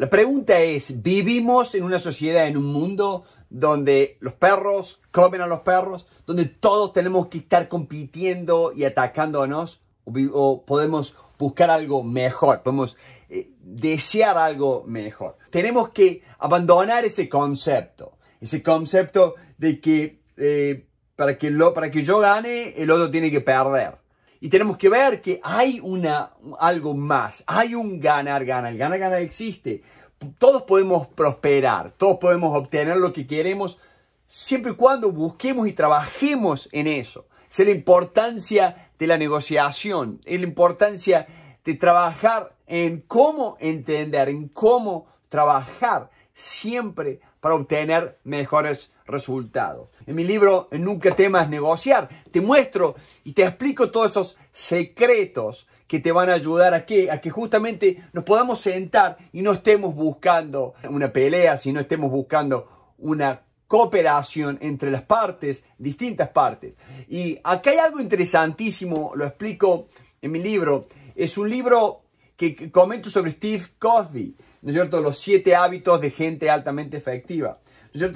La pregunta es, ¿vivimos en una sociedad, en un mundo donde los perros comen a los perros, donde todos tenemos que estar compitiendo y atacándonos? ¿O, podemos buscar algo mejor? ¿Podemos eh, desear algo mejor? Tenemos que abandonar ese concepto, ese concepto de que eh, lo, para que yo gane, el otro tiene que perder. Y tenemos que ver que hay una, algo más, hay un ganar ganar el ganar ganar existe. Todos podemos prosperar, todos podemos obtener lo que queremos, siempre y cuando busquemos y trabajemos en eso. Es la importancia de la negociación, es la importancia de trabajar en cómo entender, en cómo trabajar siempre para obtener mejores resultados. En mi libro Nunca temas negociar, te muestro y te explico todos esos secretos que te van a ayudar a que, a que justamente nos podamos sentar y no estemos buscando una pelea, sino estemos buscando una cooperación entre las partes, distintas partes. Y acá hay algo interesantísimo, lo explico en mi libro. Es un libro que comento sobre Steve Cosby cierto? Los siete hábitos de gente altamente efectiva. ¿No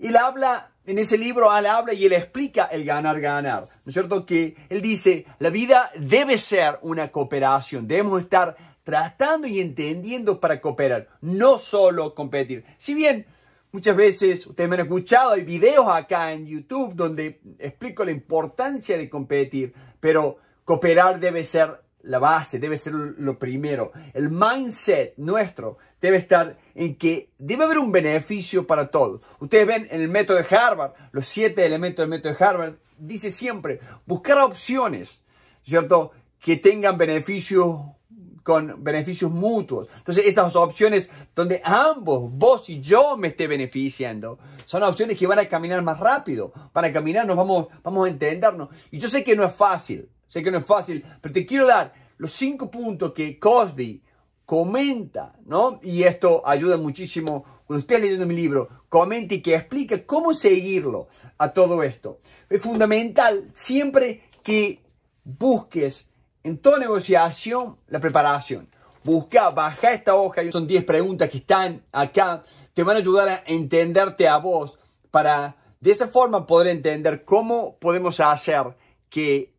él habla, en ese libro, él habla y él explica el ganar, ganar. ¿No es cierto? Que él dice, la vida debe ser una cooperación, debemos estar tratando y entendiendo para cooperar, no solo competir. Si bien Muchas veces, ustedes me han escuchado, hay videos acá en YouTube donde explico la importancia de competir, pero cooperar debe ser la base, debe ser lo primero. El mindset nuestro debe estar en que debe haber un beneficio para todos. Ustedes ven en el método de Harvard, los siete elementos del método de Harvard, dice siempre buscar opciones, ¿cierto? Que tengan beneficios con beneficios mutuos. Entonces esas opciones donde ambos, vos y yo, me esté beneficiando, son opciones que van a caminar más rápido, Para a caminar, nos vamos, vamos a entendernos. Y yo sé que no es fácil, Sé que no es fácil, pero te quiero dar los cinco puntos que Cosby comenta, ¿no? Y esto ayuda muchísimo cuando estés leyendo mi libro, comente y que explique cómo seguirlo a todo esto. Es fundamental siempre que busques en toda negociación la preparación. Busca, baja esta hoja, son 10 preguntas que están acá, te van a ayudar a entenderte a vos para de esa forma poder entender cómo podemos hacer que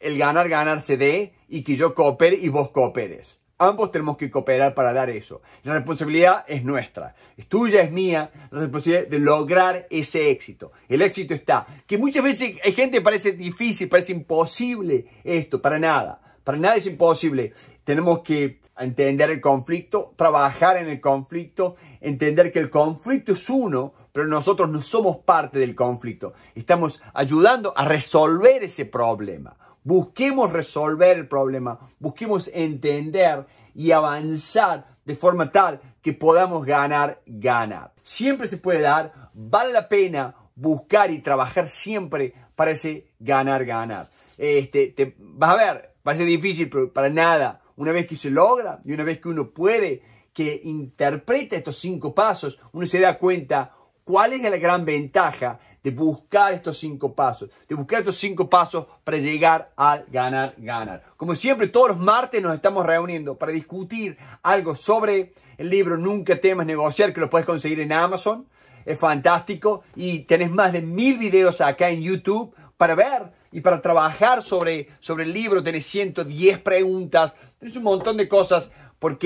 el ganar, ganarse se dé y que yo coopere y vos cooperes. Ambos tenemos que cooperar para dar eso. La responsabilidad es nuestra, es tuya, es mía, la responsabilidad de lograr ese éxito. El éxito está, que muchas veces hay gente que parece difícil, parece imposible esto, para nada, para nada es imposible. Tenemos que entender el conflicto, trabajar en el conflicto, entender que el conflicto es uno, pero nosotros no somos parte del conflicto. Estamos ayudando a resolver ese problema Busquemos resolver el problema, busquemos entender y avanzar de forma tal que podamos ganar, ganar. Siempre se puede dar, vale la pena buscar y trabajar siempre para ese ganar, ganar. Este, te, vas a ver, va a ser difícil, pero para nada. Una vez que se logra y una vez que uno puede, que interpreta estos cinco pasos, uno se da cuenta cuál es la gran ventaja de buscar estos cinco pasos, de buscar estos cinco pasos para llegar al ganar, ganar. Como siempre, todos los martes nos estamos reuniendo para discutir algo sobre el libro Nunca temas negociar, que lo puedes conseguir en Amazon. Es fantástico y tenés más de mil videos acá en YouTube para ver y para trabajar sobre, sobre el libro. Tenés 110 preguntas, tenés un montón de cosas. ¿Por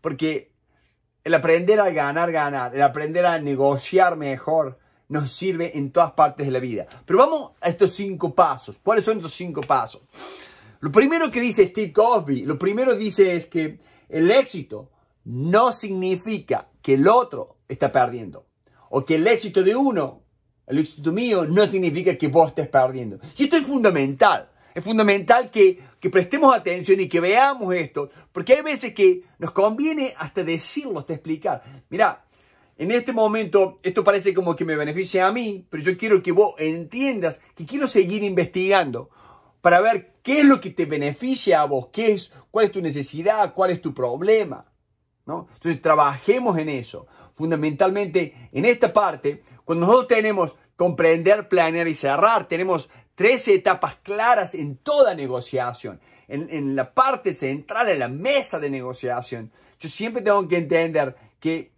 Porque el aprender a ganar, ganar, el aprender a negociar mejor, nos sirve en todas partes de la vida. Pero vamos a estos cinco pasos. ¿Cuáles son estos cinco pasos? Lo primero que dice Steve Cosby, lo primero dice es que el éxito no significa que el otro está perdiendo. O que el éxito de uno, el éxito mío, no significa que vos estés perdiendo. Y esto es fundamental. Es fundamental que, prestemos atención y que veamos esto, porque hay veces que nos conviene hasta decirlo, hasta explicar. Mira, en este momento, esto parece como que me beneficia a mí, pero yo quiero que vos entiendas que quiero seguir investigando para ver qué es lo que te beneficia a vos, qué es, cuál es tu necesidad, cuál es tu problema. ¿no? Entonces, trabajemos en eso. Fundamentalmente, en esta parte, cuando nosotros tenemos comprender, planear y cerrar, tenemos tres etapas claras en toda negociación. En, en, la parte central, de la mesa de negociación. Yo siempre tengo que entender que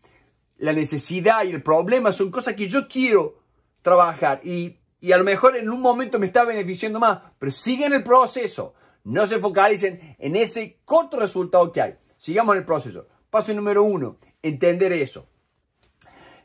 la necesidad y el problema son cosas que yo quiero trabajar y, y a lo mejor en un momento me está beneficiando más, pero siguen el proceso. No se focalicen en ese corto resultado que hay. Sigamos en el proceso. Paso número uno, entender eso.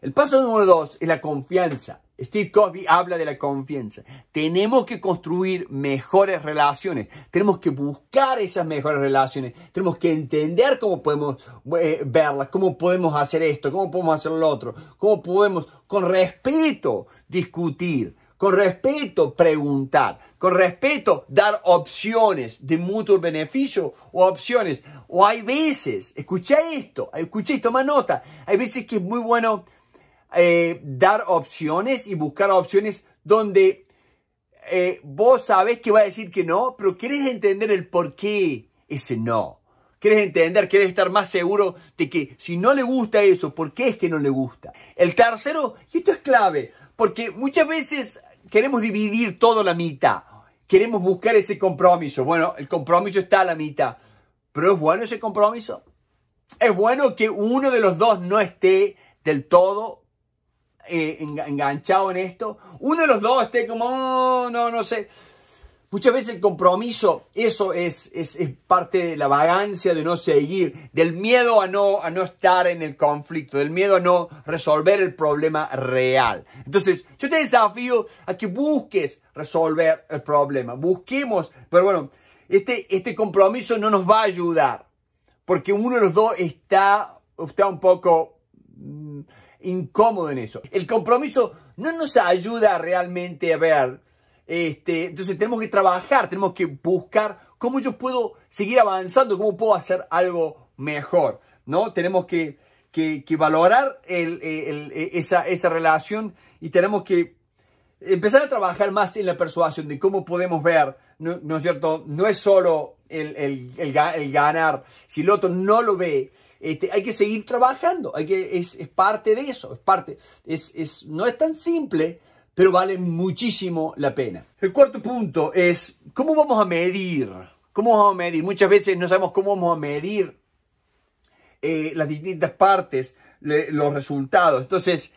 El paso número dos es la confianza. Steve Cosby habla de la confianza. Tenemos que construir mejores relaciones, tenemos que buscar esas mejores relaciones, tenemos que entender cómo podemos eh, verlas, cómo podemos hacer esto, cómo podemos hacer lo otro, cómo podemos con respeto discutir, con respeto preguntar, con respeto dar opciones de mutuo beneficio o opciones. O hay veces, escucha esto, Escuché y toma nota, hay veces que es muy bueno eh, dar opciones y buscar opciones donde eh, vos sabes que va a decir que no, pero querés entender el por qué ese no. Querés entender, querés estar más seguro de que si no le gusta eso, ¿por qué es que no le gusta? El tercero, y esto es clave, porque muchas veces queremos dividir todo la mitad. Queremos buscar ese compromiso. Bueno, el compromiso está a la mitad. Pero ¿es bueno ese compromiso? Es bueno que uno de los dos no esté del todo eh, enganchado en esto, uno de los dos esté como, oh, no, no sé. Muchas veces el compromiso, eso es, es, parte de la vagancia de no seguir, del miedo a no, a no estar en el conflicto, del miedo a no resolver el problema real. Entonces, yo te desafío a que busques resolver el problema, busquemos, pero bueno, este, este compromiso no nos va a ayudar, porque uno de los dos está, está un poco incómodo en eso. El compromiso no nos ayuda realmente a ver. Este, entonces tenemos que trabajar, tenemos que buscar cómo yo puedo seguir avanzando, cómo puedo hacer algo mejor. ¿no? Tenemos que, valorar esa, relación y tenemos que empezar a trabajar más en la persuasión de cómo podemos ver, ¿no, es cierto? No es solo el ganar, si el otro no lo ve, este, hay que seguir trabajando, hay que, es, parte de eso, es parte, es, no es tan simple, pero vale muchísimo la pena. El cuarto punto es, ¿cómo vamos a medir? ¿Cómo vamos a medir? Muchas veces no sabemos cómo vamos a medir eh, las distintas partes, los resultados. Entonces,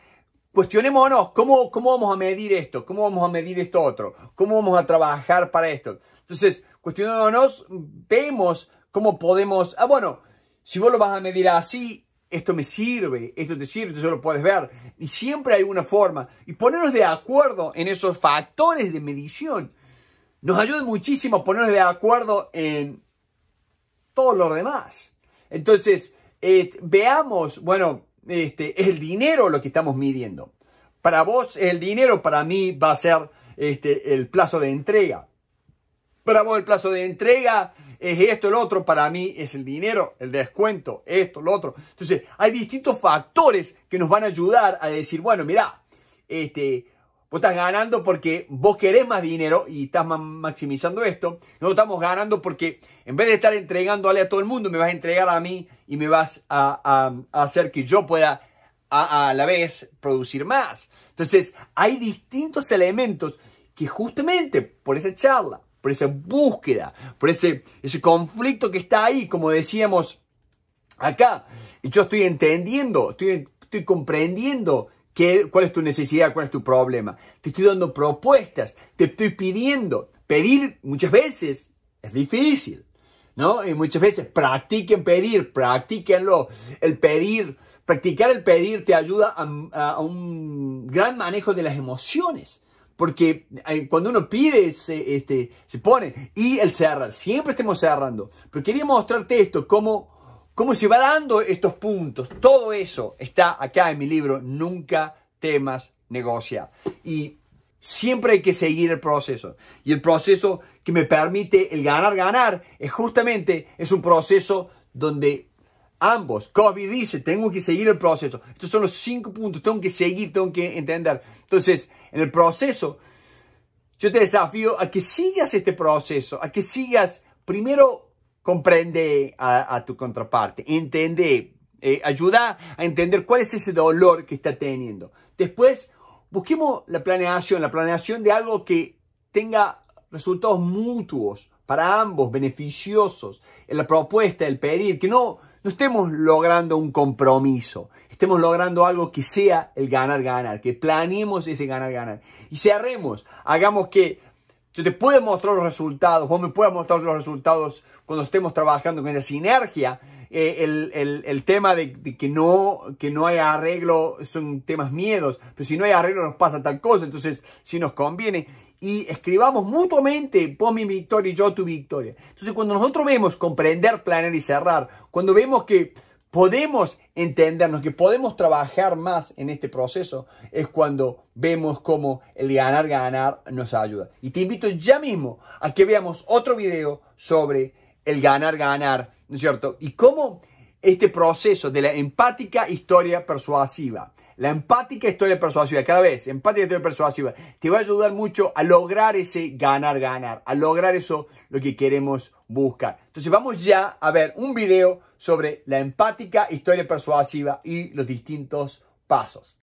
cuestionémonos, ¿cómo, ¿cómo vamos a medir esto? ¿Cómo vamos a medir esto otro? ¿Cómo vamos a trabajar para esto? Entonces, cuestionémonos, vemos cómo podemos... Ah, bueno, si vos lo vas a medir así, esto me sirve, esto te sirve, tú lo puedes ver. Y siempre hay una forma. Y ponernos de acuerdo en esos factores de medición nos ayuda muchísimo a ponernos de acuerdo en todo lo demás. Entonces, eh, veamos, bueno, este, el dinero lo que estamos midiendo. Para vos el dinero, para mí va a ser este, el plazo de entrega. Para vos el plazo de entrega es esto, el otro, para mí es el dinero, el descuento, esto, lo otro. Entonces, hay distintos factores que nos van a ayudar a decir, bueno, mira este, Vos estás ganando porque vos querés más dinero y estás maximizando esto. no estamos ganando porque en vez de estar entregándole a todo el mundo, me vas a entregar a mí y me vas a, hacer que yo pueda a, la vez producir más. Entonces, hay distintos elementos que justamente por esa charla, por esa búsqueda, por ese, ese conflicto que está ahí, como decíamos acá. Y yo estoy entendiendo, estoy, comprendiendo qué cuál es tu necesidad, cuál es tu problema. Te estoy dando propuestas, te estoy pidiendo. Pedir muchas veces es difícil, ¿no? Y muchas veces practiquen pedir, practiquenlo. El pedir, practicar el pedir te ayuda a un gran manejo de las emociones porque eh, cuando uno pide, se, este, se pone. Y el cerrar, siempre estemos cerrando. Pero quería mostrarte esto, cómo, cómo se va dando estos puntos. Todo eso está acá en mi libro, Nunca temas negocia. Y siempre hay que seguir el proceso. Y el proceso que me permite el ganar, ganar, es justamente, es un proceso donde ambos. Kobe dice, tengo que seguir el proceso. Estos son los cinco puntos, tengo que seguir, tengo que entender. Entonces, en el proceso, yo te desafío a que sigas este proceso, a que sigas, primero comprende a, tu contraparte, entiende, eh, ayuda a entender cuál es ese dolor que está teniendo. Después, busquemos la planeación, la planeación de algo que tenga resultados mutuos para ambos, beneficiosos, en la propuesta, el pedir, que no, no estemos logrando un compromiso, estemos logrando algo que sea el ganar, ganar, que planeemos ese ganar, ganar. Y cerremos, hagamos que yo te pueda mostrar los resultados, vos me puedas mostrar los resultados cuando estemos trabajando con esa sinergia. Eh, el, el, el, tema de, que, no, que no hay arreglo son temas miedos, pero si no hay arreglo nos pasa tal cosa, entonces si nos conviene y escribamos mutuamente, vos mi victoria y yo tu victoria. Entonces cuando nosotros vemos comprender, planear y cerrar, cuando vemos que podemos entendernos, que podemos trabajar más en este proceso, es cuando vemos cómo el ganar, ganar nos ayuda. Y te invito ya mismo a que veamos otro video sobre el ganar, ganar, ¿no es cierto? Y cómo este proceso de la empática historia persuasiva. La empática historia persuasiva, cada vez, empática historia persuasiva, te va a ayudar mucho a lograr ese ganar, ganar, a lograr eso lo que queremos buscar. Entonces vamos ya a ver un video sobre la empática historia persuasiva y los distintos pasos.